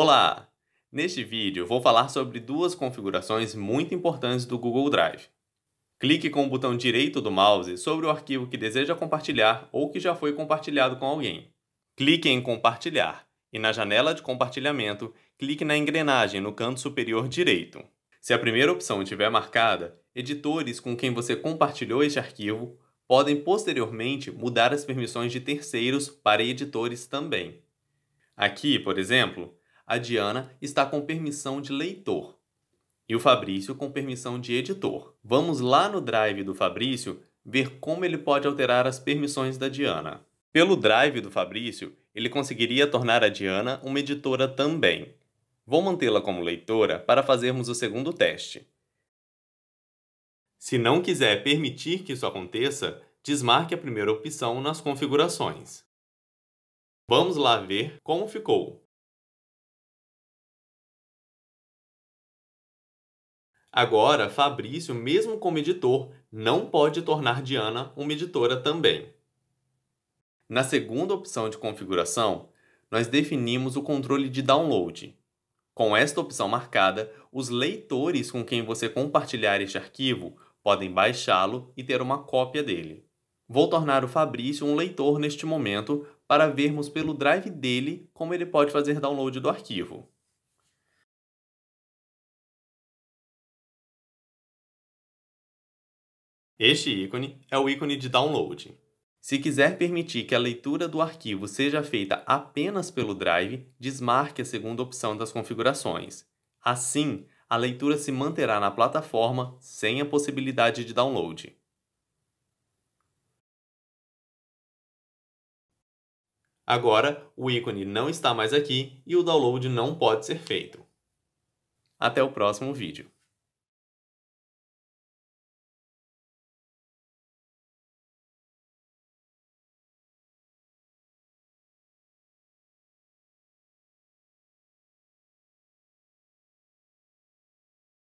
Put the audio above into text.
Olá! Neste vídeo vou falar sobre duas configurações muito importantes do Google Drive. Clique com o botão direito do mouse sobre o arquivo que deseja compartilhar ou que já foi compartilhado com alguém. Clique em Compartilhar e na janela de compartilhamento, clique na engrenagem no canto superior direito. Se a primeira opção estiver marcada, editores com quem você compartilhou este arquivo podem posteriormente mudar as permissões de terceiros para editores também. Aqui, por exemplo, a Diana está com permissão de leitor e o Fabrício com permissão de editor. Vamos lá no drive do Fabrício ver como ele pode alterar as permissões da Diana. Pelo drive do Fabrício, ele conseguiria tornar a Diana uma editora também. Vou mantê-la como leitora para fazermos o segundo teste. Se não quiser permitir que isso aconteça, desmarque a primeira opção nas configurações. Vamos lá ver como ficou. Agora, Fabrício, mesmo como editor, não pode tornar Diana uma editora também. Na segunda opção de configuração, nós definimos o controle de download. Com esta opção marcada, os leitores com quem você compartilhar este arquivo podem baixá-lo e ter uma cópia dele. Vou tornar o Fabrício um leitor neste momento para vermos pelo drive dele como ele pode fazer download do arquivo. Este ícone é o ícone de download. Se quiser permitir que a leitura do arquivo seja feita apenas pelo Drive, desmarque a segunda opção das configurações. Assim, a leitura se manterá na plataforma sem a possibilidade de download. Agora, o ícone não está mais aqui e o download não pode ser feito. Até o próximo vídeo.